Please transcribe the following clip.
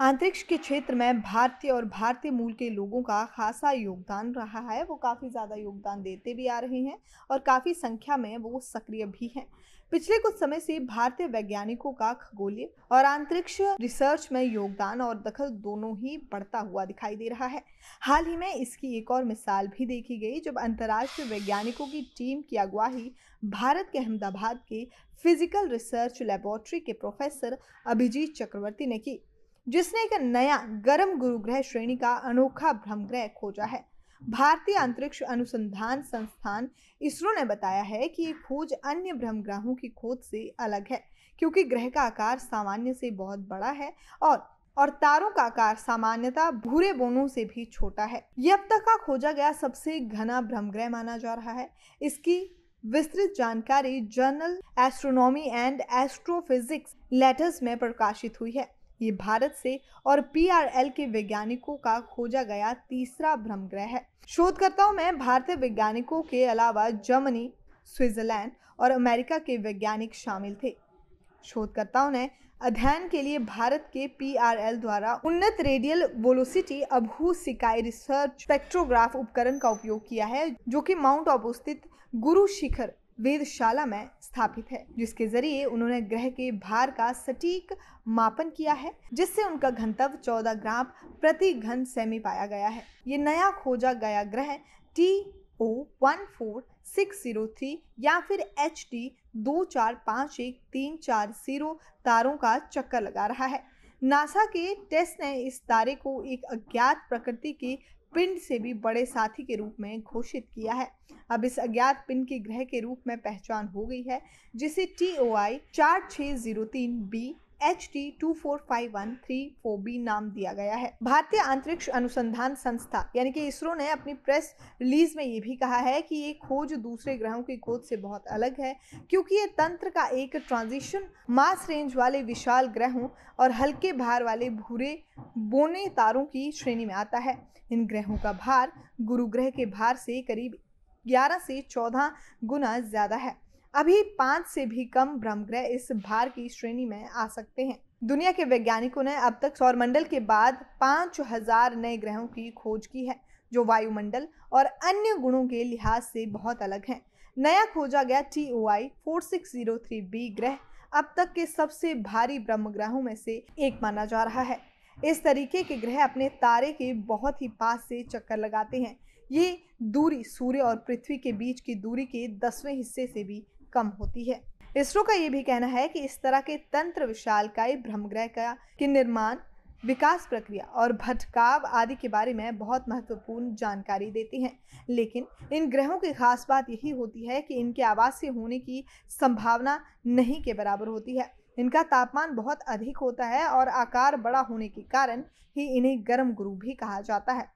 अंतरिक्ष के क्षेत्र में भारतीय और भारतीय मूल के लोगों का खासा योगदान रहा है वो काफ़ी ज़्यादा योगदान देते भी आ रहे हैं और काफ़ी संख्या में वो सक्रिय भी हैं पिछले कुछ समय से भारतीय वैज्ञानिकों का खगोलीय और अंतरिक्ष रिसर्च में योगदान और दखल दोनों ही बढ़ता हुआ दिखाई दे रहा है हाल ही में इसकी एक और मिसाल भी देखी गई जब अंतर्राष्ट्रीय वैज्ञानिकों की टीम की अगुवाही भारत के अहमदाबाद के फिजिकल रिसर्च लेबोरेटरी के प्रोफेसर अभिजीत चक्रवर्ती ने की जिसने एक नया गर्म गुरुग्रह श्रेणी का अनोखा भ्रम ग्रह खोजा है भारतीय अंतरिक्ष अनुसंधान संस्थान इसरो ने बताया है कि ये खोज अन्य भ्रम ग्रहों की खोज से अलग है क्योंकि ग्रह का आकार सामान्य से बहुत बड़ा है और और तारों का आकार सामान्यतः भूरे बोनों से भी छोटा है यह अब तक का खोजा गया सबसे घना भ्रम ग्रह माना जा रहा है इसकी विस्तृत जानकारी journal astronomy and astrophysics letters में प्रकाशित हुई है ये भारत से और पीआरएल के वैज्ञानिकों का खोजा गया तीसरा भ्रम ग्रह है शोधकर्ताओं में भारतीय वैज्ञानिकों के अलावा जर्मनी स्विट्जरलैंड और अमेरिका के वैज्ञानिक शामिल थे शोधकर्ताओं ने अध्ययन के लिए भारत के पीआरएल द्वारा उन्नत रेडियल वोलोसिटी अभू सिकाई रिसर्च स्पेक्ट्रोग्राफ उपकरण का उपयोग किया है जो कि माउंट आबू स्थित गुरु शिखर वेदशाला में स्थापित है जिसके जरिए उन्होंने ग्रह के भार का सटीक मापन किया है जिससे उनका घनत्व 14 ग्राम प्रति घन सेमी पाया गया है ये नया खोजा गया ग्रह T O one four six zero three या फिर एच टी दो चार पाँच एक तीन चार जीरो तारों का चक्कर लगा रहा है नासा के टेस्ट ने इस तारे को एक अज्ञात प्रकृति के पिंड से भी बड़े साथी के रूप में घोषित किया है अब इस अज्ञात पिंड के ग्रह के रूप में पहचान हो गई है जिसे टी ओ आई चार छः जीरो तीन B H D two four five one three four B नाम दिया गया है भारतीय अंतरिक्ष अनुसंधान संस्था यानी कि इसरो ने अपनी प्रेस रिलीज में ये भी कहा है कि ये खोज दूसरे ग्रहों की खोज से बहुत अलग है क्योंकि ये तंत्र का एक ट्रांजिशन मास रेंज वाले विशाल ग्रहों और हल्के भार वाले भूरे बोने तारों की श्रेणी में आता है इन ग्रहों का भार गुरु ग्रह के भार से करीब 11 से 14 गुना ज़्यादा है अभी पाँच से भी कम ब्रह्म ग्रह इस भार की श्रेणी में आ सकते हैं दुनिया के वैज्ञानिकों ने अब तक सौरमंडल के बाद पाँच हजार नए ग्रहों की खोज की है जो वायुमंडल और अन्य गुणों के लिहाज से बहुत अलग हैं नया खोजा गया T O I four six zero three B ग्रह अब तक के सबसे भारी ब्रह्म ग्रहों में से एक माना जा रहा है इस तरीके के ग्रह अपने तारे के बहुत ही पास से चक्कर लगाते हैं ये दूरी सूर्य और पृथ्वी के बीच की दूरी के दसवें हिस्से से भी कम होती है इसरो का ये भी कहना है कि इस तरह के तंत्र का भ्रमग्रह का के निर्माण विकास प्रक्रिया और भटकाव आदि के बारे में बहुत महत्वपूर्ण जानकारी देती हैं लेकिन इन ग्रहों की खास बात यही होती है कि इनके आवासीय होने की संभावना नहीं के बराबर होती है इनका तापमान बहुत अधिक होता है और आकार बड़ा होने के कारण ही इन्हें गर्म गुरु भी कहा जाता है